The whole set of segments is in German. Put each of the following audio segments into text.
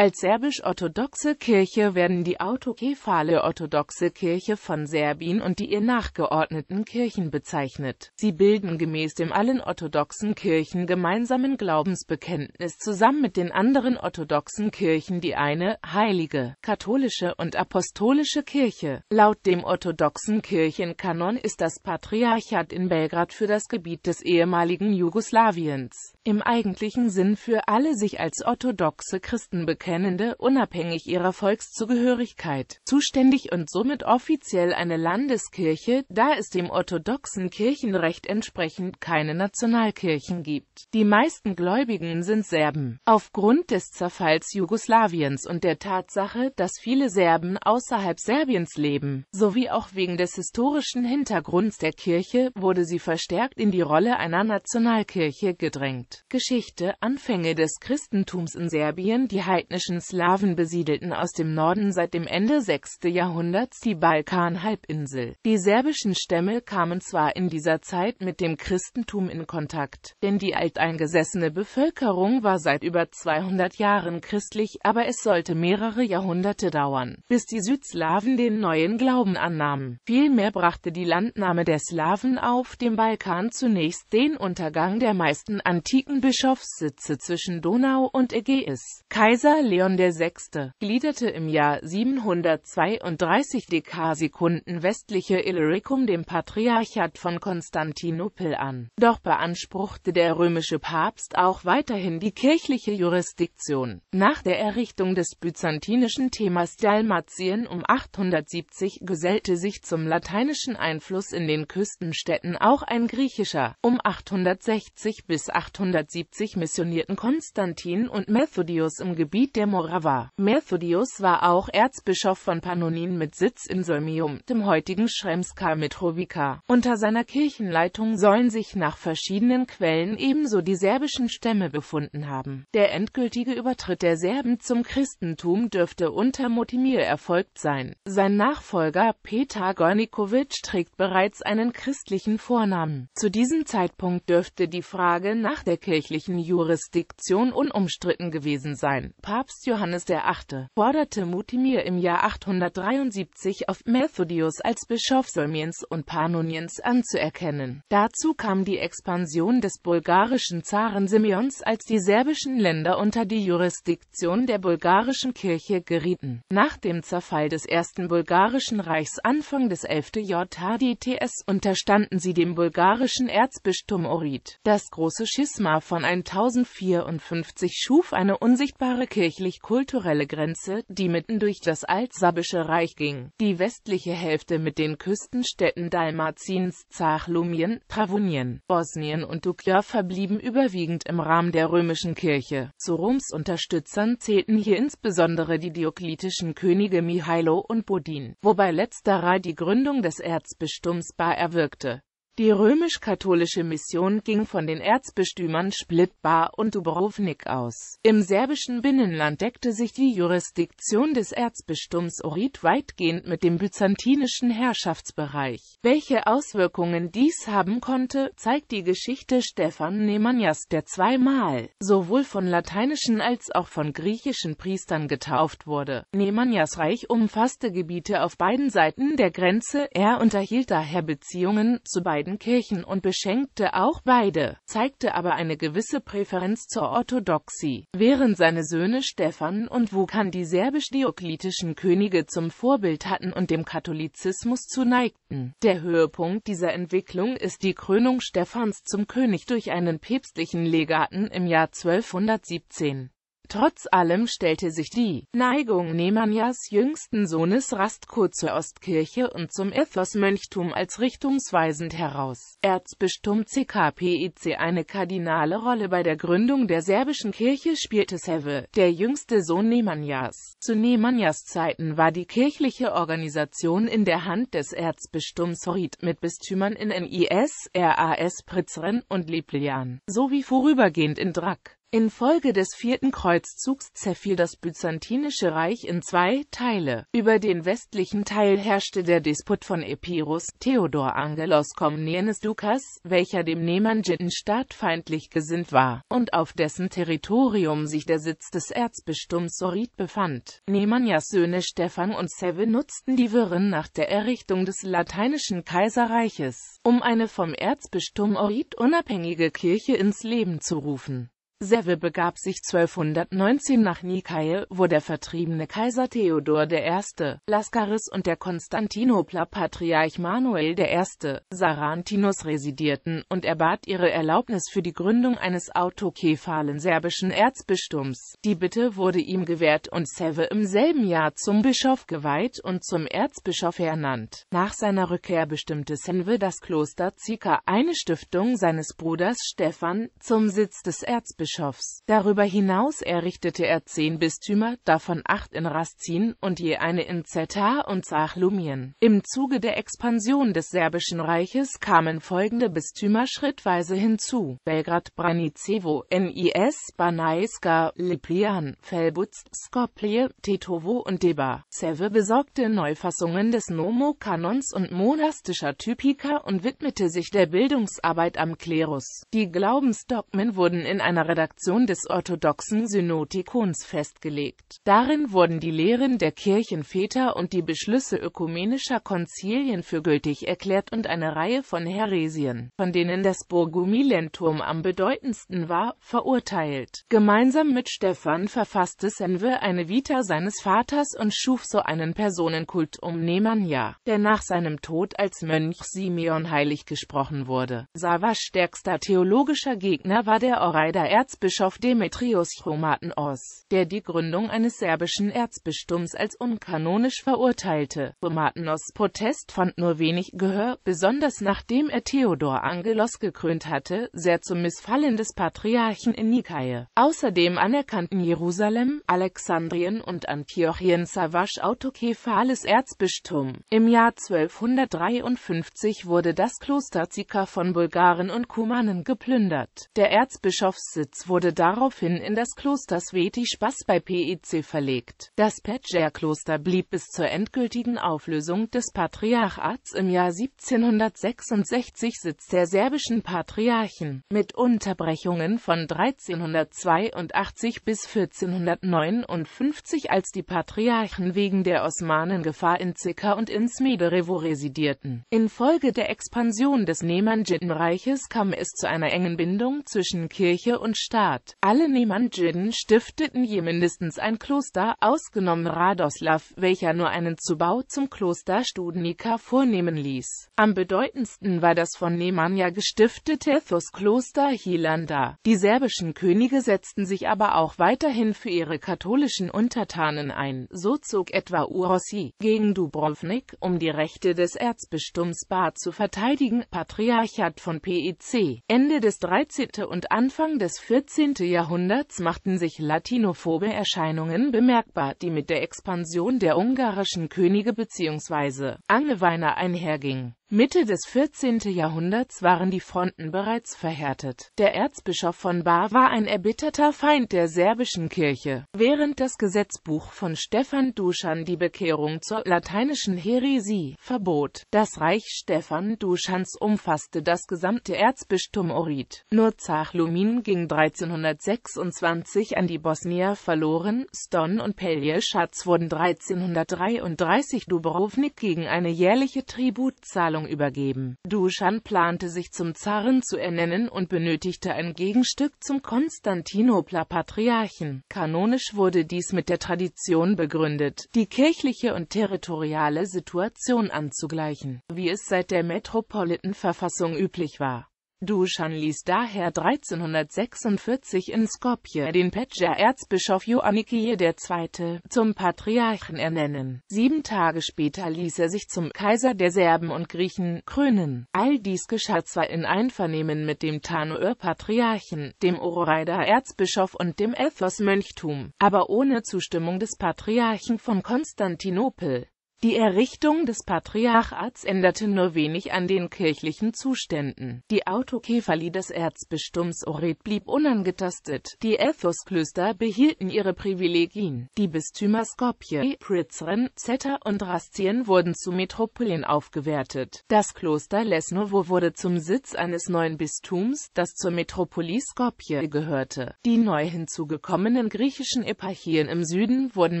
Als serbisch-orthodoxe Kirche werden die autokephale orthodoxe Kirche von Serbien und die ihr nachgeordneten Kirchen bezeichnet. Sie bilden gemäß dem allen orthodoxen Kirchen gemeinsamen Glaubensbekenntnis zusammen mit den anderen orthodoxen Kirchen die eine, heilige, katholische und apostolische Kirche. Laut dem orthodoxen Kirchenkanon ist das Patriarchat in Belgrad für das Gebiet des ehemaligen Jugoslawiens im eigentlichen Sinn für alle sich als orthodoxe Christen bekennende, unabhängig ihrer Volkszugehörigkeit, zuständig und somit offiziell eine Landeskirche, da es dem orthodoxen Kirchenrecht entsprechend keine Nationalkirchen gibt. Die meisten Gläubigen sind Serben. Aufgrund des Zerfalls Jugoslawiens und der Tatsache, dass viele Serben außerhalb Serbiens leben, sowie auch wegen des historischen Hintergrunds der Kirche, wurde sie verstärkt in die Rolle einer Nationalkirche gedrängt. Geschichte, Anfänge des Christentums in Serbien Die heidnischen Slawen besiedelten aus dem Norden seit dem Ende 6. Jahrhunderts die Balkanhalbinsel. Die serbischen Stämme kamen zwar in dieser Zeit mit dem Christentum in Kontakt, denn die alteingesessene Bevölkerung war seit über 200 Jahren christlich, aber es sollte mehrere Jahrhunderte dauern, bis die Südslawen den neuen Glauben annahmen. Vielmehr brachte die Landnahme der Slawen auf dem Balkan zunächst den Untergang der meisten antiken bestimmten Bischofssitze zwischen Donau und Ägäis. Kaiser Leon VI. gliederte im Jahr 732 Dekasekunden westliche Illyricum dem Patriarchat von Konstantinopel an. Doch beanspruchte der römische Papst auch weiterhin die kirchliche Jurisdiktion. Nach der Errichtung des byzantinischen Themas Dalmatien um 870 gesellte sich zum lateinischen Einfluss in den Küstenstädten auch ein griechischer. Um 860 bis 800 470 missionierten Konstantin und Methodius im Gebiet der Morava. Methodius war auch Erzbischof von Pannonin mit Sitz in Solmium, dem heutigen Schremska Mitrovica. Unter seiner Kirchenleitung sollen sich nach verschiedenen Quellen ebenso die serbischen Stämme befunden haben. Der endgültige Übertritt der Serben zum Christentum dürfte unter Motimir erfolgt sein. Sein Nachfolger Peter Gornikovic trägt bereits einen christlichen Vornamen. Zu diesem Zeitpunkt dürfte die Frage nach der kirchlichen Jurisdiktion unumstritten gewesen sein. Papst Johannes VIII. forderte Mutimir im Jahr 873 auf, Methodius als Bischof Solmiens und Pannoniens anzuerkennen. Dazu kam die Expansion des bulgarischen Zaren Simeons, als die serbischen Länder unter die Jurisdiktion der bulgarischen Kirche gerieten. Nach dem Zerfall des ersten bulgarischen Reichs Anfang des 11. JHDTS unterstanden sie dem bulgarischen Erzbistum Orit. Das große Schisma Dogma von 1054 schuf eine unsichtbare kirchlich-kulturelle Grenze, die mitten durch das Altsabische Reich ging. Die westliche Hälfte mit den Küstenstädten Dalmatiens, Zachlumien, Travunien, Bosnien und Dukla verblieben überwiegend im Rahmen der römischen Kirche. Zu Roms Unterstützern zählten hier insbesondere die dioklitischen Könige Mihailo und Bodin, wobei letzterer die Gründung des Erzbistums Bar erwirkte. Die römisch-katholische Mission ging von den Erzbistümern Splitbar und Dubrovnik aus. Im serbischen Binnenland deckte sich die Jurisdiktion des Erzbistums Orit weitgehend mit dem byzantinischen Herrschaftsbereich. Welche Auswirkungen dies haben konnte, zeigt die Geschichte Stefan Nemanjas, der zweimal sowohl von lateinischen als auch von griechischen Priestern getauft wurde. Nemanjas Reich umfasste Gebiete auf beiden Seiten der Grenze, er unterhielt daher Beziehungen zu beiden beiden Kirchen und beschenkte auch beide, zeigte aber eine gewisse Präferenz zur Orthodoxie, während seine Söhne Stefan und Wukan die serbisch-dioklitischen Könige zum Vorbild hatten und dem Katholizismus zuneigten. Der Höhepunkt dieser Entwicklung ist die Krönung Stephans zum König durch einen päpstlichen Legaten im Jahr 1217. Trotz allem stellte sich die Neigung Nemanjas jüngsten Sohnes Rastko zur Ostkirche und zum Ethos-Mönchtum als richtungsweisend heraus. Erzbistum CKPIC e Eine kardinale Rolle bei der Gründung der serbischen Kirche spielte Seve, der jüngste Sohn Nemanjas. Zu Nemanjas Zeiten war die kirchliche Organisation in der Hand des Erzbistums Horit mit Bistümern in NIS, RAS Pritzren und Lipljan, sowie vorübergehend in Drak. Infolge des Vierten Kreuzzugs zerfiel das Byzantinische Reich in zwei Teile. Über den westlichen Teil herrschte der Despot von Epirus, Theodor Angelos Komnenes Dukas, welcher dem Nemanjitenstaat feindlich gesinnt war, und auf dessen Territorium sich der Sitz des Erzbistums Sorit befand. Nemanjas Söhne Stefan und Seve nutzten die Wirren nach der Errichtung des Lateinischen Kaiserreiches, um eine vom Erzbistum Orit unabhängige Kirche ins Leben zu rufen Seve begab sich 1219 nach Nikaia, wo der vertriebene Kaiser Theodor I. Laskaris und der Konstantinopler Patriarch Manuel I. Sarantinus residierten, und er bat ihre Erlaubnis für die Gründung eines autokephalen serbischen Erzbistums. Die Bitte wurde ihm gewährt und Seve im selben Jahr zum Bischof geweiht und zum Erzbischof ernannt. Nach seiner Rückkehr bestimmte Seve das Kloster Zika, eine Stiftung seines Bruders Stefan, zum Sitz des Erzbischofs Bischofs. Darüber hinaus errichtete er zehn Bistümer, davon acht in Raszin und je eine in Zetar und Sachlumien. Im Zuge der Expansion des Serbischen Reiches kamen folgende Bistümer schrittweise hinzu. Belgrad, Branicevo, Nis, Banaiska, Liplian, Felbuz, Skopje, Tetovo und Deba. Seve besorgte Neufassungen des Nomo-Kanons und monastischer Typika und widmete sich der Bildungsarbeit am Klerus. Die Glaubensdogmen wurden in einer Redaktion Redaktion des orthodoxen Synodikons festgelegt. Darin wurden die Lehren der Kirchenväter und die Beschlüsse ökumenischer Konzilien für gültig erklärt und eine Reihe von Heresien, von denen das Burgumilentum am bedeutendsten war, verurteilt. Gemeinsam mit Stephan verfasste Senwe eine Vita seines Vaters und schuf so einen Personenkult um Nemanja, der nach seinem Tod als Mönch Simeon heilig gesprochen wurde. Savas stärkster theologischer Gegner war der Oreider Erz Erzbischof Demetrios Chromatenos, der die Gründung eines serbischen Erzbistums als unkanonisch verurteilte. Chromatenos Protest fand nur wenig Gehör, besonders nachdem er Theodor Angelos gekrönt hatte, sehr zum Missfallen des Patriarchen in Nikaia. Außerdem anerkannten Jerusalem, Alexandrien und Antiochien Savasch autokephales Erzbistum. Im Jahr 1253 wurde das Kloster Zika von Bulgaren und Kumanen geplündert. Der Erzbischofssitz Besitz wurde daraufhin in das Kloster Sveti Spass bei Pec verlegt. Das petscher kloster blieb bis zur endgültigen Auflösung des Patriarchats im Jahr 1766 Sitz der serbischen Patriarchen, mit Unterbrechungen von 1382 bis 1459, als die Patriarchen wegen der Osmanengefahr in Zika und in Smederevo residierten. Infolge der Expansion des Nemanjitenreiches kam es zu einer engen Bindung zwischen Kirche und Staat. Alle Nemanjiden stifteten je mindestens ein Kloster, ausgenommen Radoslav, welcher nur einen Zubau zum Kloster Studnika vornehmen ließ. Am bedeutendsten war das von Nemanja gestiftete Thus-Kloster Hilanda. Die serbischen Könige setzten sich aber auch weiterhin für ihre katholischen Untertanen ein. So zog etwa Urosi gegen Dubrovnik, um die Rechte des Erzbistums Bar zu verteidigen, Patriarchat von PEC. Ende des 13. und Anfang des 14. 14. Jahrhunderts machten sich latinophobe Erscheinungen bemerkbar, die mit der Expansion der ungarischen Könige bzw. Angeweiner einherging. Mitte des 14. Jahrhunderts waren die Fronten bereits verhärtet. Der Erzbischof von Bar war ein erbitterter Feind der serbischen Kirche. Während das Gesetzbuch von Stefan Duschan die Bekehrung zur lateinischen Heresie verbot, das Reich Stefan Duschans umfasste das gesamte Erzbistum Orit. Nur Zachlumin ging 1326 an die Bosnier verloren, Ston und Pelješac wurden 1333 Dubrovnik gegen eine jährliche Tributzahlung Versammlung übergeben. Duschan plante sich zum Zaren zu ernennen und benötigte ein Gegenstück zum Konstantinopler Patriarchen. Kanonisch wurde dies mit der Tradition begründet, die kirchliche und territoriale Situation anzugleichen, wie es seit der Metropolitenverfassung üblich war. Duschan ließ daher 1346 in Skopje den Petscher Erzbischof Joannikie II. zum Patriarchen ernennen. Sieben Tage später ließ er sich zum Kaiser der Serben und Griechen krönen. All dies geschah zwar in Einvernehmen mit dem Tanoer Patriarchen, dem Ororeider Erzbischof und dem Ephesos Mönchtum, aber ohne Zustimmung des Patriarchen von Konstantinopel. Die Errichtung des Patriarchats änderte nur wenig an den kirchlichen Zuständen. Die Autokephalie des Erzbistums Oret blieb unangetastet, die Ethos-Klöster behielten ihre Privilegien, die Bistümer Skopje, Prizren, Zeta und Rastien wurden zu Metropolien aufgewertet. Das Kloster Lesnovo wurde zum Sitz eines neuen Bistums, das zur Metropolie Skopje gehörte. Die neu hinzugekommenen griechischen Eparchien im Süden wurden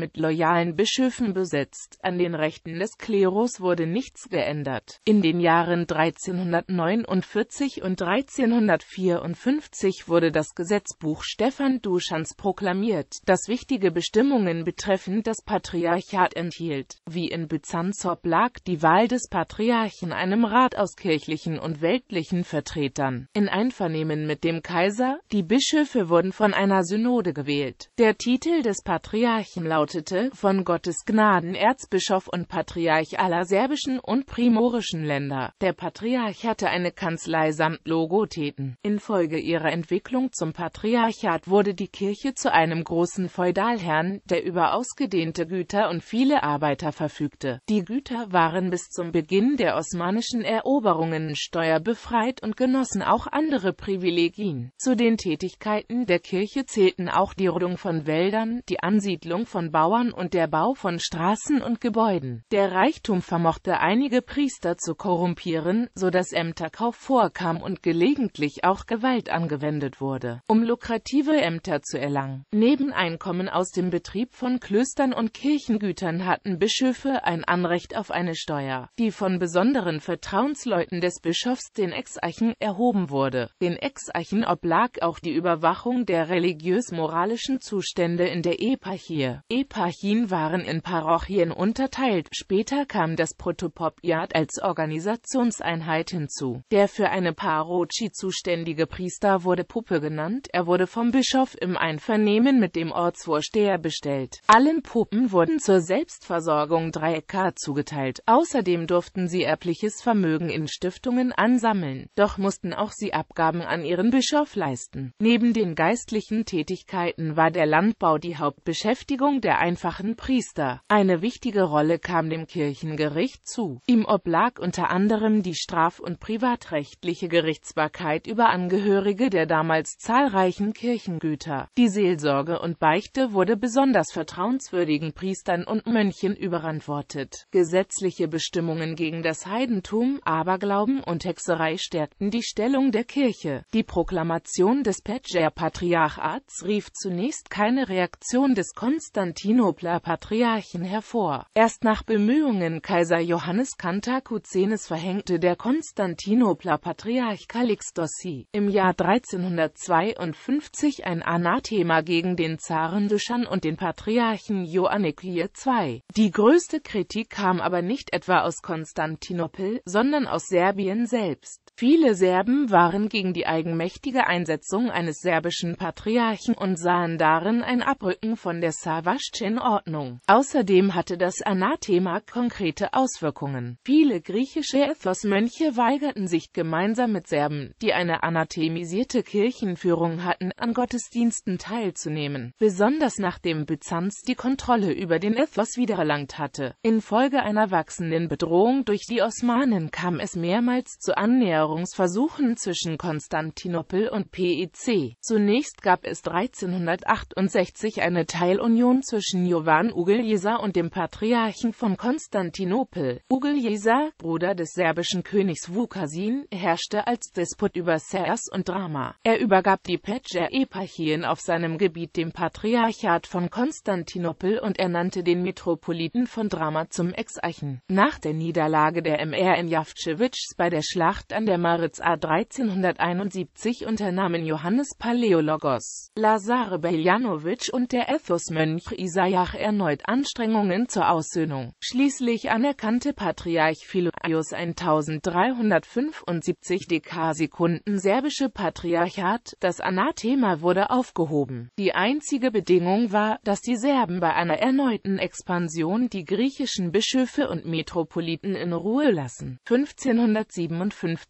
mit loyalen Bischöfen besetzt, an den Rechten des Klerus wurde nichts geändert. In den Jahren 1349 und 1354 wurde das Gesetzbuch Stefan Duschans proklamiert, das wichtige Bestimmungen betreffend das Patriarchat enthielt. Wie in Byzanz oblag die Wahl des Patriarchen einem Rat aus kirchlichen und weltlichen Vertretern. In Einvernehmen mit dem Kaiser, die Bischöfe wurden von einer Synode gewählt. Der Titel des Patriarchen lautete, von Gottes Gnaden Erzbischof und und Patriarch aller serbischen und primorischen Länder. Der Patriarch hatte eine Kanzlei samt Logotheten. Infolge ihrer Entwicklung zum Patriarchat wurde die Kirche zu einem großen Feudalherrn, der über ausgedehnte Güter und viele Arbeiter verfügte. Die Güter waren bis zum Beginn der osmanischen Eroberungen steuerbefreit und genossen auch andere Privilegien. Zu den Tätigkeiten der Kirche zählten auch die Rodung von Wäldern, die Ansiedlung von Bauern und der Bau von Straßen und Gebäuden wurden. Der Reichtum vermochte einige Priester zu korrumpieren, so dass Ämterkauf vorkam und gelegentlich auch Gewalt angewendet wurde, um lukrative Ämter zu erlangen. Neben Einkommen aus dem Betrieb von Klöstern und Kirchengütern hatten Bischöfe ein Anrecht auf eine Steuer, die von besonderen Vertrauensleuten des Bischofs, den Exarchen, erhoben wurde. Den Exarchen oblag auch die Überwachung der religiös-moralischen Zustände in der Eparchie. Eparchien waren in Parochien unterteilt Welt. Später kam das Protopop Yard als Organisationseinheit hinzu. Der für eine Parochie zuständige Priester wurde Puppe genannt. Er wurde vom Bischof im Einvernehmen mit dem Ortsvorsteher bestellt. Allen Puppen wurden zur Selbstversorgung 3K zugeteilt. Außerdem durften sie erbliches Vermögen in Stiftungen ansammeln. Doch mussten auch sie Abgaben an ihren Bischof leisten. Neben den geistlichen Tätigkeiten war der Landbau die Hauptbeschäftigung der einfachen Priester. Eine wichtige Rolle kam dem Kirchengericht zu. Ihm oblag unter anderem die straf- und privatrechtliche Gerichtsbarkeit über Angehörige der damals zahlreichen Kirchengüter. Die Seelsorge und Beichte wurde besonders vertrauenswürdigen Priestern und Mönchen überantwortet. Gesetzliche Bestimmungen gegen das Heidentum, Aberglauben und Hexerei stärkten die Stellung der Kirche. Die Proklamation des Petscher Patriarchats rief zunächst keine Reaktion des Konstantinopler Patriarchen hervor. Erst nach nach Bemühungen Kaiser Johannes Kantakuzenes verhängte der Konstantinopler Patriarch Calixtus im Jahr 1352 ein Anathema gegen den Zaren Duschan und den Patriarchen Joanneklie II. Die größte Kritik kam aber nicht etwa aus Konstantinopel, sondern aus Serbien selbst. Viele Serben waren gegen die eigenmächtige Einsetzung eines serbischen Patriarchen und sahen darin ein Abrücken von der Savaschin-Ordnung. Außerdem hatte das Anathema konkrete Auswirkungen. Viele griechische Ethos-Mönche weigerten sich gemeinsam mit Serben, die eine anathemisierte Kirchenführung hatten, an Gottesdiensten teilzunehmen, besonders nachdem Byzanz die Kontrolle über den Ethos wiedererlangt hatte. Infolge einer wachsenden Bedrohung durch die Osmanen kam es mehrmals zu Annäherung Annäherungsversuchen zwischen Konstantinopel und PEC. Zunächst gab es 1368 eine Teilunion zwischen Jovan Ugeljesa und dem Patriarchen von Konstantinopel. Ugeljesa, Bruder des serbischen Königs Vukasin, herrschte als Disput über Sers und Drama. Er übergab die petscher eparchien auf seinem Gebiet dem Patriarchat von Konstantinopel und ernannte den Metropoliten von Drama zum Exarchen. Nach der Niederlage der MR in Javcevic bei der Schlacht an der Maritz A. 1371 unternahmen Johannes Paleologos, Lazare Beljanovic und der Ethosmönch Isaiach erneut Anstrengungen zur Aussöhnung. Schließlich anerkannte Patriarch Philaios 1375 Dekasekunden serbische Patriarchat, das Anathema wurde aufgehoben. Die einzige Bedingung war, dass die Serben bei einer erneuten Expansion die griechischen Bischöfe und Metropoliten in Ruhe lassen. 1557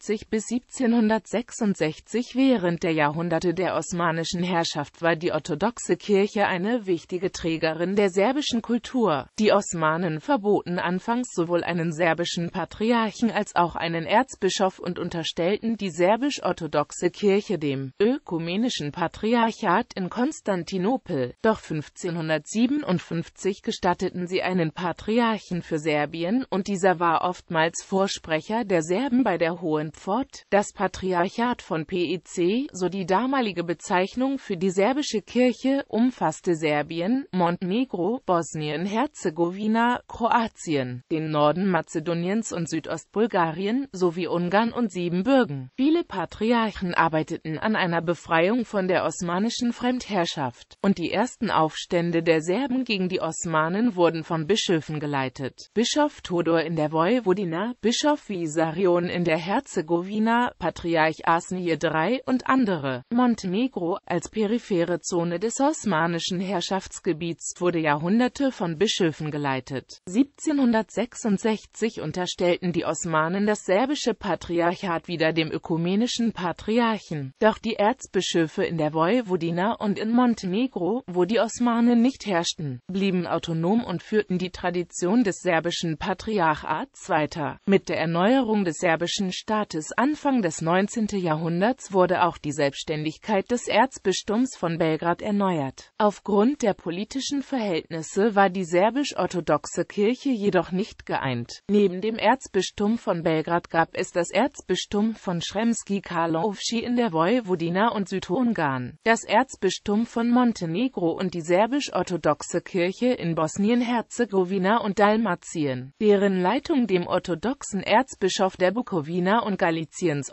1750 bis 1766 Während der Jahrhunderte der osmanischen Herrschaft war die orthodoxe Kirche eine wichtige Trägerin der serbischen Kultur. Die Osmanen verboten anfangs sowohl einen serbischen Patriarchen als auch einen Erzbischof und unterstellten die serbisch-orthodoxe Kirche dem ökumenischen Patriarchat in Konstantinopel. Doch 1557 gestatteten sie einen Patriarchen für Serbien und dieser war oftmals Vorsprecher der Serben bei der Hohen Schopfert, das Patriarchat von Pec, so die damalige Bezeichnung für die serbische Kirche, umfasste Serbien, Montenegro, Bosnien-Herzegowina, Kroatien, den Norden Mazedoniens und Südostbulgarien, sowie Ungarn und Siebenbürgen. Viele Patriarchen arbeiteten an einer Befreiung von der osmanischen Fremdherrschaft, und die ersten Aufstände der Serben gegen die Osmanen wurden von Bischöfen geleitet. Bischof Todor in der Vojvodina, Bischof Visarion in der Herzegowina, Herzegowina, Patriarch Asnije III und andere. Montenegro, als periphere Zone des osmanischen Herrschaftsgebiets, wurde Jahrhunderte von Bischöfen geleitet. 1766 unterstellten die Osmanen das serbische Patriarchat wieder dem ökumenischen Patriarchen. Doch die Erzbischöfe in der Vojvodina und in Montenegro, wo die Osmanen nicht herrschten, blieben autonom und führten die Tradition des serbischen Patriarchats weiter. Mit der Erneuerung des serbischen Staates Gottes Anfang des 19. Jahrhunderts wurde auch die Selbstständigkeit des Erzbistums von Belgrad erneuert. Aufgrund der politischen Verhältnisse war die serbisch-orthodoxe Kirche jedoch nicht geeint. Neben dem Erzbistum von Belgrad gab es das Erzbistum von Sremski Karlovci in der Vojvodina und Südungarn, das Erzbistum von Montenegro und die serbisch-orthodoxe Kirche in Bosnien-Herzegowina und Dalmatien, deren Leitung dem orthodoxen Erzbischof der Bukowina und Galiciens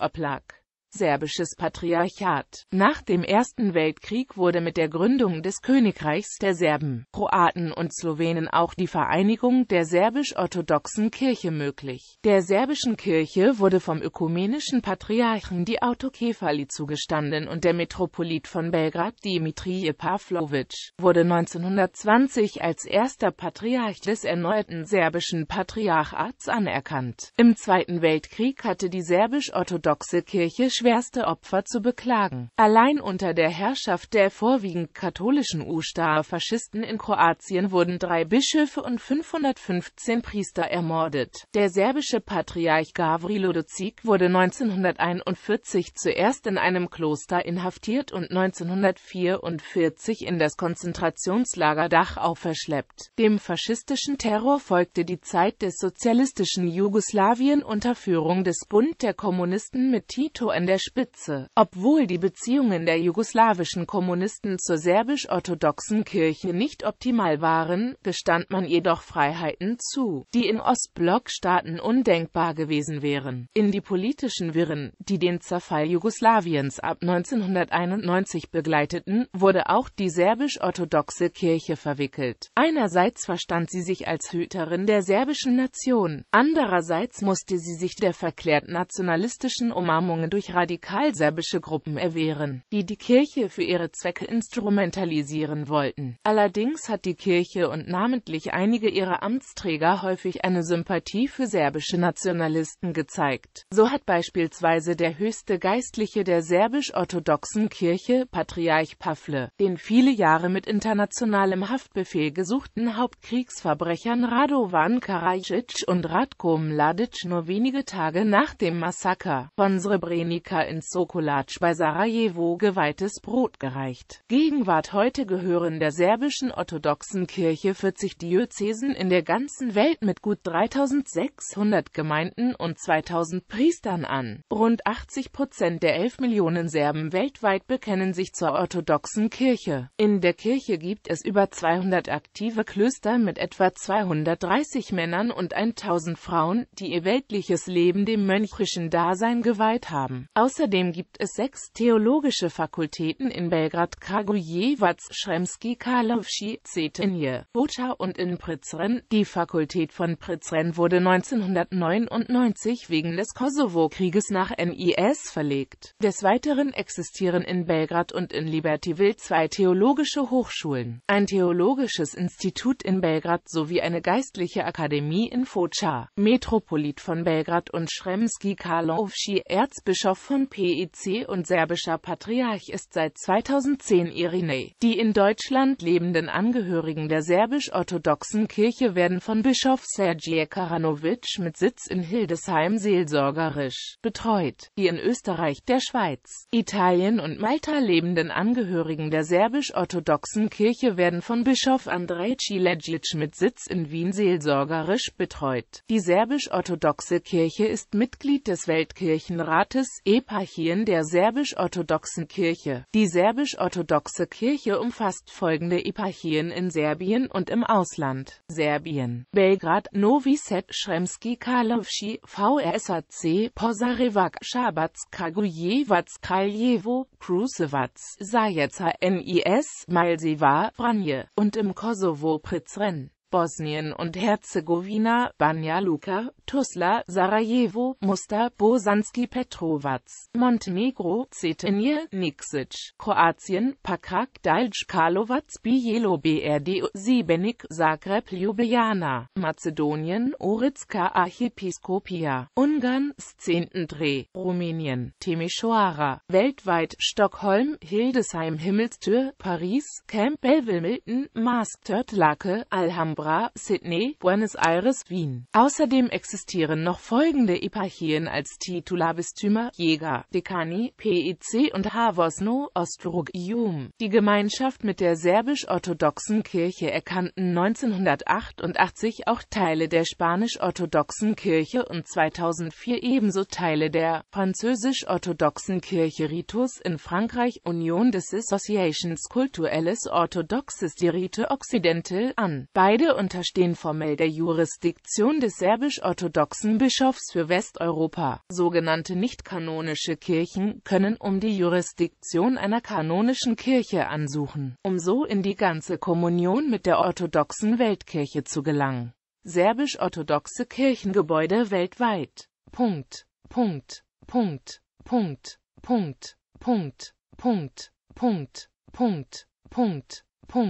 serbisches Patriarchat. Nach dem Ersten Weltkrieg wurde mit der Gründung des Königreichs der Serben, Kroaten und Slowenen auch die Vereinigung der serbisch-orthodoxen Kirche möglich. Der serbischen Kirche wurde vom ökumenischen Patriarchen die Autokephali zugestanden und der Metropolit von Belgrad Dimitrije Pavlovic wurde 1920 als erster Patriarch des erneuerten serbischen Patriarchats anerkannt. Im Zweiten Weltkrieg hatte die serbisch-orthodoxe Kirche schwerste Opfer zu beklagen. Allein unter der Herrschaft der vorwiegend katholischen Ustaha-Faschisten in Kroatien wurden drei Bischöfe und 515 Priester ermordet. Der serbische Patriarch Gavrilo Dodik wurde 1941 zuerst in einem Kloster inhaftiert und 1944 in das Konzentrationslager Dachau verschleppt. Dem faschistischen Terror folgte die Zeit des sozialistischen Jugoslawien unter Führung des Bund der Kommunisten mit Tito der Spitze. Obwohl die Beziehungen der jugoslawischen Kommunisten zur serbisch-orthodoxen Kirche nicht optimal waren, gestand man jedoch Freiheiten zu, die in Ostblockstaaten undenkbar gewesen wären. In die politischen Wirren, die den Zerfall Jugoslawiens ab 1991 begleiteten, wurde auch die serbisch-orthodoxe Kirche verwickelt. Einerseits verstand sie sich als Hüterin der serbischen Nation, andererseits musste sie sich der verklärt nationalistischen Umarmungen durch radikal serbische Gruppen erwehren, die die Kirche für ihre Zwecke instrumentalisieren wollten. Allerdings hat die Kirche und namentlich einige ihrer Amtsträger häufig eine Sympathie für serbische Nationalisten gezeigt. So hat beispielsweise der höchste Geistliche der serbisch-orthodoxen Kirche, Patriarch Pavle, den viele Jahre mit internationalem Haftbefehl gesuchten Hauptkriegsverbrechern Radovan Karajic und Radko Mladic nur wenige Tage nach dem Massaker von Srebrenica Republika in Sokolac bei Sarajevo geweihtes Brot gereicht. Gegenwart heute gehören der serbischen orthodoxen Kirche 40 Diözesen in der ganzen Welt mit gut 3600 Gemeinden und 2000 Priestern an. Rund 80 Prozent der 11 Millionen Serben weltweit bekennen sich zur orthodoxen Kirche. In der Kirche gibt es über 200 aktive Klöster mit etwa 230 Männern und 1000 Frauen, die ihr weltliches Leben dem mönchischen Dasein geweiht haben. Außerdem gibt es sechs theologische Fakultäten in Belgrad, Kragujevac, Sremski Karlovci, Cetinje, Bota und in Prizren. Die Fakultät von Prizren wurde 1999 wegen des Kosovo-Krieges nach NIS verlegt. Des Weiteren existieren in Belgrad und in Libertyville zwei theologische Hochschulen, ein theologisches Institut in Belgrad sowie eine geistliche Akademie in Foča. Metropolit von Belgrad und Sremski Karlovci, Erzbischof von PEC und serbischer Patriarch ist seit 2010 Irinei. Die in Deutschland lebenden Angehörigen der serbisch-orthodoxen Kirche werden von Bischof Sergej Karanovic mit Sitz in Hildesheim seelsorgerisch betreut. Die in Österreich, der Schweiz, Italien und Malta lebenden Angehörigen der serbisch-orthodoxen Kirche werden von Bischof Andrej Cilecic mit Sitz in Wien seelsorgerisch betreut. Die serbisch-orthodoxe Kirche ist Mitglied des Weltkirchenrates Eparchien der serbisch-orthodoxen Kirche. Die serbisch-orthodoxe Kirche umfasst folgende Eparchien in Serbien und im Ausland. Serbien, Belgrad, Novi Sad, Sremski Karlovci, VRSAC, Pozarevac, Šabac, Kragujevac, Kraljevo, Krusevac, Zajeca, NIS, Malseva, Vranje und im Kosovo Prizren. Bosnien und Herzegowina, Banja Luka, Tuzla, Sarajevo, Mostar, Bosanski Petrovac, Montenegro, Cetinje, Niksic, Kroatien, Pakrak, Dalj, Karlovac, Bijelo, BRD, Sibenik, Zagreb, Ljubljana, Mazedonien, Oritska Archipiskopia, Ungarn, 10. Rumänien, Timisoara, weltweit, Stockholm, Hildesheim, Himmelstür, Paris, Camp Belville, Milton, Maastert, Lake, Alhambra, Coimbra, Sydney, Buenos Aires, Wien. Außerdem existieren noch folgende Eparchien als Titularbistümer Jäger, Dekani, PEC und Havosno, Ostrug, Jum. Die Gemeinschaft mit der serbisch-orthodoxen Kirche erkannten 1988 auch Teile der spanisch-orthodoxen Kirche und 2004 ebenso Teile der französisch-orthodoxen Kirche Ritus in Frankreich Union des Associations Culturelles Orthodoxes die Rite Occidental an. Beide Beide unterstehen formell der Jurisdiktion des serbisch-orthodoxen Bischofs für Westeuropa. Sogenannte nicht-kanonische Kirchen können um die Jurisdiktion einer kanonischen Kirche ansuchen, um so in die ganze Kommunion mit der orthodoxen Weltkirche zu gelangen. Serbisch-orthodoxe Kirchengebäude weltweit. Punkt. Punkt. Punkt. Punkt. Punkt. Punkt. Punkt. Punkt. Punkt. Punkt. Punkt.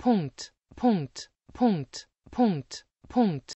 Punkt. Punkt. Punkt, Punkt, Punkt.